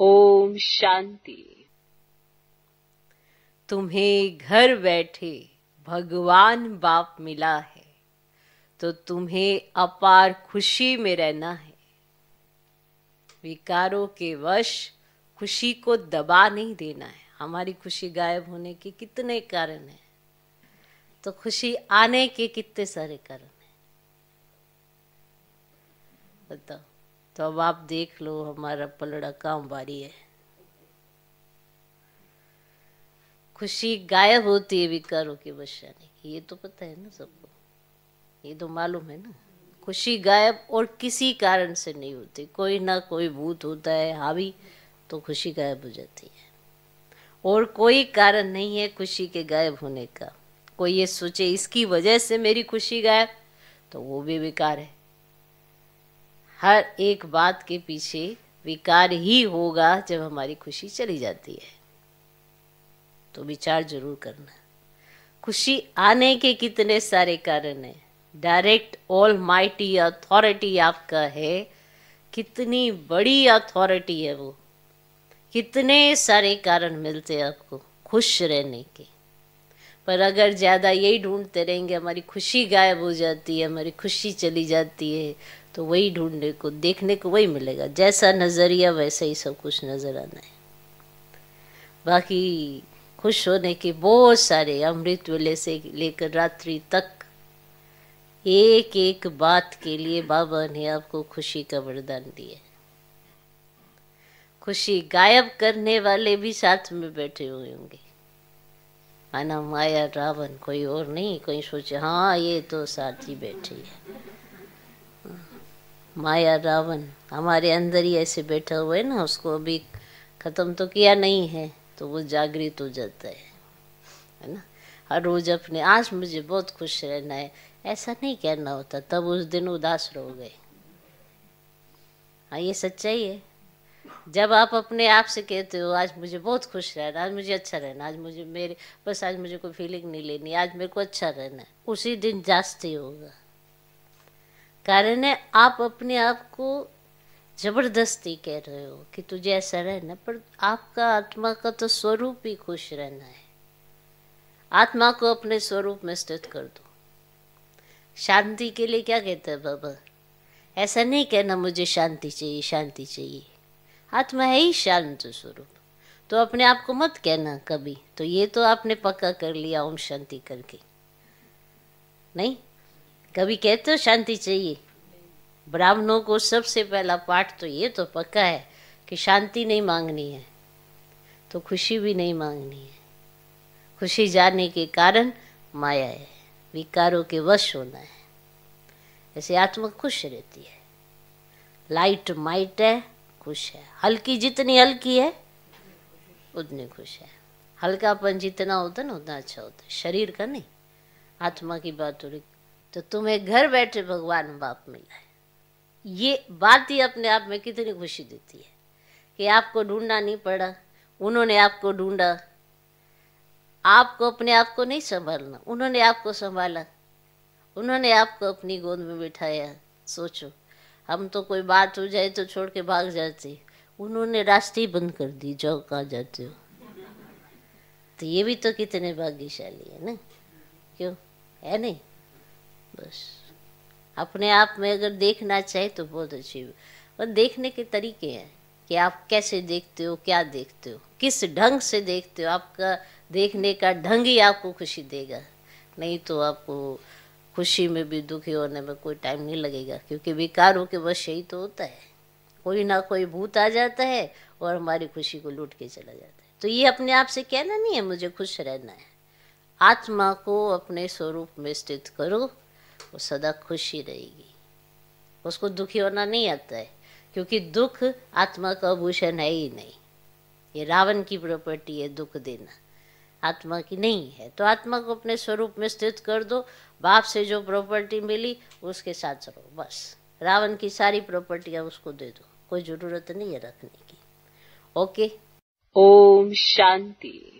ओम शांति तुम्हें घर बैठे भगवान बाप मिला है तो तुम्हें अपार खुशी में रहना है विकारों के वश खुशी को दबा नहीं देना है हमारी खुशी गायब होने के कितने कारण है तो खुशी आने के कितने सारे कारण है बताओ तो अब आप देख लो हमारा पलड़ा काम भारी है खुशी गायब होती है विकारों के बचाने की ये तो पता है ना सबको ये तो मालूम है ना खुशी गायब और किसी कारण से नहीं होती कोई ना कोई भूत होता है हावी तो खुशी गायब हो जाती है और कोई कारण नहीं है खुशी के गायब होने का कोई ये सोचे इसकी वजह से मेरी खुशी गायब तो वो भी विकार है हर एक बात के पीछे विकार ही होगा जब हमारी खुशी चली जाती है तो विचार जरूर करना खुशी आने के कितने सारे कारण हैं डायरेक्ट ऑल माइटी अथॉरिटी आपका है कितनी बड़ी अथॉरिटी है वो कितने सारे कारण मिलते हैं आपको खुश रहने के पर अगर ज़्यादा यही ढूंढते रहेंगे हमारी खुशी गायब हो जाती है हमारी खुशी चली जाती है तो वही ढूंढने को देखने को वही मिलेगा जैसा नज़रिया वैसा ही सब कुछ नज़र आना है बाकी खुश होने के बहुत सारे अमृत वेले से लेकर रात्रि तक एक एक बात के लिए बाबा ने आपको खुशी का वरदान दिया खुशी गायब करने वाले भी साथ में बैठे हुए होंगे माना माया रावण कोई और नहीं कोई सोचे हाँ ये तो साथ ही बैठी है माया रावण हमारे अंदर ही ऐसे बैठा हुआ है ना उसको अभी ख़त्म तो किया नहीं है तो वो जागृत हो जाता है है ना हर रोज़ अपने आज मुझे बहुत खुश रहना है ऐसा नहीं कहना होता तब उस दिन उदास रह गए हाँ ये सच्चाई है जब आप अपने आप से कहते हो आज मुझे बहुत खुश रहना आज मुझे अच्छा रहना आज मुझे मेरे बस आज मुझे कोई फीलिंग नहीं लेनी आज मेरे को अच्छा रहना है उसी दिन जास्ती होगा कारण है आप अपने आप को जबरदस्ती कह रहे हो कि तुझे ऐसा रहना पर आपका आत्मा का तो स्वरूप ही खुश रहना है आत्मा को अपने स्वरूप में स्थित कर दो शांति के लिए क्या कहते हैं बाबा ऐसा नहीं कहना मुझे शांति चाहिए शांति चाहिए आत्मा है ही शांत स्वरूप तो अपने आप को मत कहना कभी तो ये तो आपने पक्का कर लिया ओम शांति करके नहीं कभी कहते हो शांति चाहिए ब्राह्मणों को सबसे पहला पाठ तो ये तो पक्का है कि शांति नहीं मांगनी है तो खुशी भी नहीं मांगनी है खुशी जाने के कारण माया है विकारों के वश होना है ऐसे आत्मा खुश रहती है लाइट माइट है खुश है हल्की जितनी हल्की है उतनी खुश है हल्कापन जितना होता ना उतना अच्छा होता है शरीर का नहीं आत्मा की बात हो रही तो तुम्हें घर बैठे भगवान बाप मिला है ये बात ही अपने आप में कितनी खुशी देती है कि आपको ढूंढना नहीं पड़ा उन्होंने आपको ढूंढा आपको अपने आप को नहीं संभालना उन्होंने आपको संभाला उन्होंने आपको अपनी गोद में बिठाया सोचो हम तो कोई बात हो जाए तो छोड़ के भाग जाते उन्होंने रास्ते ही बंद कर दी जाओ कहाँ जाते हो तो ये भी तो कितने भाग्यशाली है ना क्यों है नहीं बस अपने आप में अगर देखना चाहे तो बहुत अच्छी और देखने के तरीके हैं कि आप कैसे देखते हो क्या देखते हो किस ढंग से देखते हो आपका देखने का ढंग ही आपको खुशी देगा नहीं तो आपको खुशी में भी दुखी होने में कोई टाइम नहीं लगेगा क्योंकि विकार हो के बस यही तो होता है कोई ना कोई भूत आ जाता है और हमारी खुशी को लूट के चला जाता है तो ये अपने आप से कहना नहीं है मुझे खुश रहना है आत्मा को अपने स्वरूप में स्थित करो वो सदा खुशी रहेगी उसको दुखी होना नहीं आता है क्योंकि दुख आत्मा का भूषण है ही नहीं ये रावण की प्रॉपर्टी है दुख देना आत्मा की नहीं है तो आत्मा को अपने स्वरूप में स्थित कर दो बाप से जो प्रॉपर्टी मिली उसके साथ रहो बस रावण की सारी प्रॉपर्टियां उसको दे दो कोई जरूरत नहीं है रखने की ओके ओम शांति